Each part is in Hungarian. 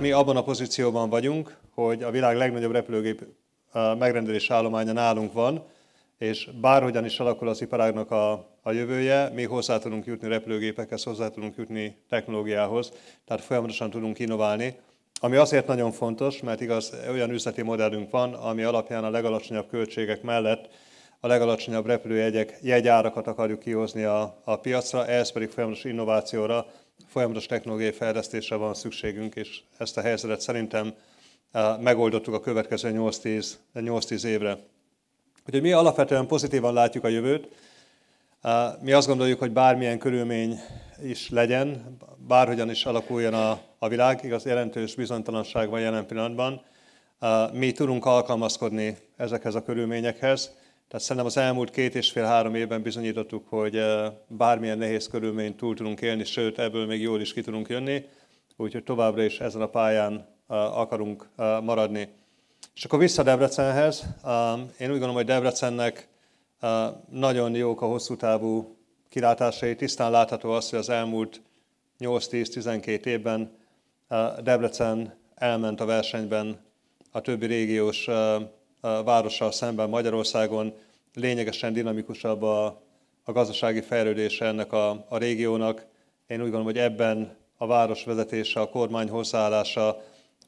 Mi abban a pozícióban vagyunk, hogy a világ legnagyobb repülőgép megrendelés állománya nálunk van, és bárhogyan is alakul az iparágnak a, a jövője, mi hozzá tudunk jutni repülőgépekhez, hozzá tudunk jutni technológiához, tehát folyamatosan tudunk innoválni. Ami azért nagyon fontos, mert igaz, olyan üzleti modellünk van, ami alapján a legalacsonyabb költségek mellett a legalacsonyabb repülőjegyek jegyárakat akarjuk kihozni a, a piacra, ehhez pedig folyamatos innovációra, Folyamatos technológiai fejlesztésre van szükségünk, és ezt a helyzetet szerintem eh, megoldottuk a következő 8-10 évre. Úgyhogy mi alapvetően pozitívan látjuk a jövőt. Eh, mi azt gondoljuk, hogy bármilyen körülmény is legyen, bárhogyan is alakuljon a, a világ, igaz, jelentős bizonytalanság van jelen pillanatban, eh, mi tudunk alkalmazkodni ezekhez a körülményekhez, tehát szerintem az elmúlt két és fél-három évben bizonyítottuk, hogy eh, bármilyen nehéz körülményt túl tudunk élni, sőt, ebből még jól is ki tudunk jönni, úgyhogy továbbra is ezen a pályán eh, akarunk eh, maradni. És akkor vissza Debrecenhez. Ehm, én úgy gondolom, hogy Debrecennek nagyon jók a hosszú távú kilátásai. Tisztán látható az, hogy az elmúlt 8-10-12 évben Debrecen elment a versenyben a többi régiós várossal szemben Magyarországon, lényegesen dinamikusabb a, a gazdasági fejlődése ennek a, a régiónak. Én úgy gondolom, hogy ebben a város vezetése, a kormány hozzáállása,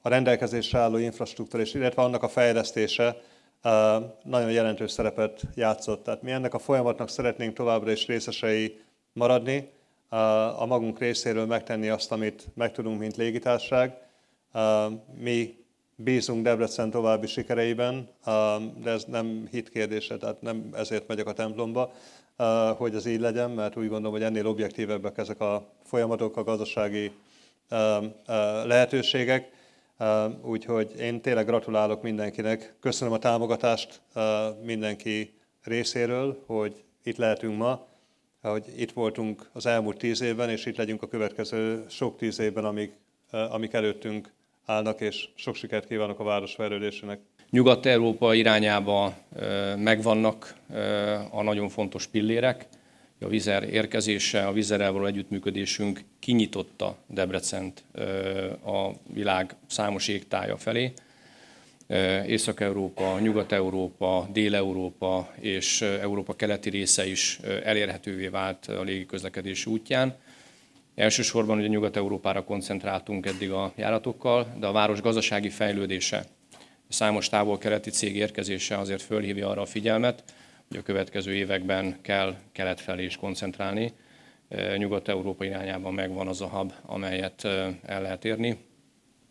a rendelkezésre álló infrastruktúra, és illetve annak a fejlesztése nagyon jelentős szerepet játszott. Tehát mi ennek a folyamatnak szeretnénk továbbra is részesei maradni, a magunk részéről megtenni azt, amit meg tudunk, mint légitárság. Mi bízunk Debrecen további sikereiben, de ez nem hit kérdése, tehát nem ezért megyek a templomba, hogy ez így legyen, mert úgy gondolom, hogy ennél objektívebbek ezek a folyamatok, a gazdasági lehetőségek. Úgyhogy én tényleg gratulálok mindenkinek, köszönöm a támogatást mindenki részéről, hogy itt lehetünk ma, hogy itt voltunk az elmúlt tíz évben, és itt legyünk a következő sok tíz évben, amik, amik előttünk állnak, és sok sikert kívánok a város fejlődésének. Nyugat-Európa irányába megvannak a nagyon fontos pillérek. A vizer érkezése, a vizerrel való együttműködésünk kinyitotta Debrecent a világ számos égtája felé. Észak-Európa, Nyugat-Európa, Dél-Európa és Európa keleti része is elérhetővé vált a légiközlekedés útján. Elsősorban ugye Nyugat-Európára koncentráltunk eddig a járatokkal, de a város gazdasági fejlődése, számos távol-keleti cég érkezése azért fölhívja arra a figyelmet, hogy a következő években kell kelet felé is koncentrálni. E, Nyugat-Európa irányában megvan az a hab, amelyet e, el lehet érni,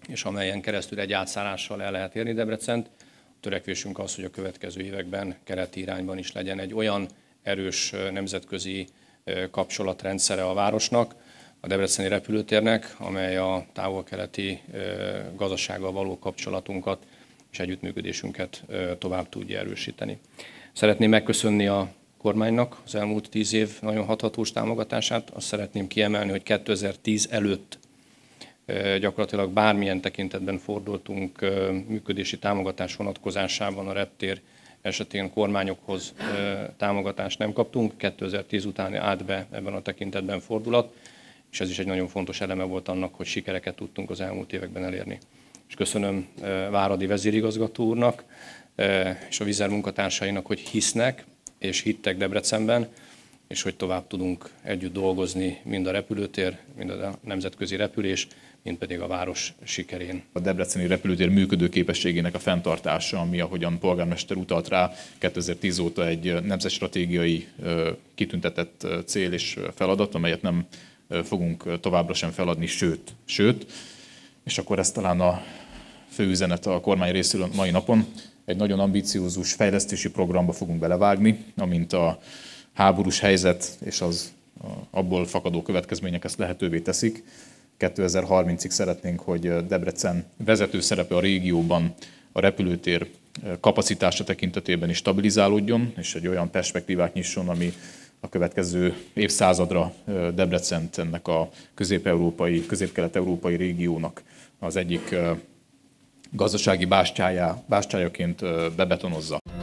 és amelyen keresztül egy átszállással el lehet érni Debrecent. A törekvésünk az, hogy a következő években keleti irányban is legyen egy olyan erős e, nemzetközi kapcsolatrendszere a városnak, a Debreceni repülőtérnek, amely a távol-keleti gazdasággal való kapcsolatunkat és együttműködésünket tovább tudja erősíteni. Szeretném megköszönni a kormánynak az elmúlt tíz év nagyon hathatós támogatását. Azt szeretném kiemelni, hogy 2010 előtt gyakorlatilag bármilyen tekintetben fordultunk működési támogatás vonatkozásában a reptér esetén kormányokhoz támogatást nem kaptunk. 2010 után állt be ebben a tekintetben fordulat és ez is egy nagyon fontos eleme volt annak, hogy sikereket tudtunk az elmúlt években elérni. És köszönöm eh, Váradi vezérigazgató úrnak eh, és a Vizer munkatársainak, hogy hisznek és hittek Debrecenben, és hogy tovább tudunk együtt dolgozni mind a repülőtér, mind a nemzetközi repülés, mint pedig a város sikerén. A Debreceni repülőtér működőképességének a fenntartása, ami ahogyan polgármester utalt rá, 2010 óta egy nemzetstratégiai eh, kitüntetett cél és feladat, amelyet nem fogunk továbbra sem feladni, sőt, sőt, és akkor ez talán a fő üzenet a kormány részéről mai napon, egy nagyon ambiciózus fejlesztési programba fogunk belevágni, amint a háborús helyzet és az abból fakadó következmények ezt lehetővé teszik. 2030-ig szeretnénk, hogy Debrecen vezető szerepe a régióban a repülőtér kapacitása tekintetében is stabilizálódjon, és egy olyan perspektívát nyisson, ami a következő évszázadra Debrecent ennek a közép-európai, közép-kelet-európai régiónak az egyik gazdasági bástyája, bástyájaként bebetonozza.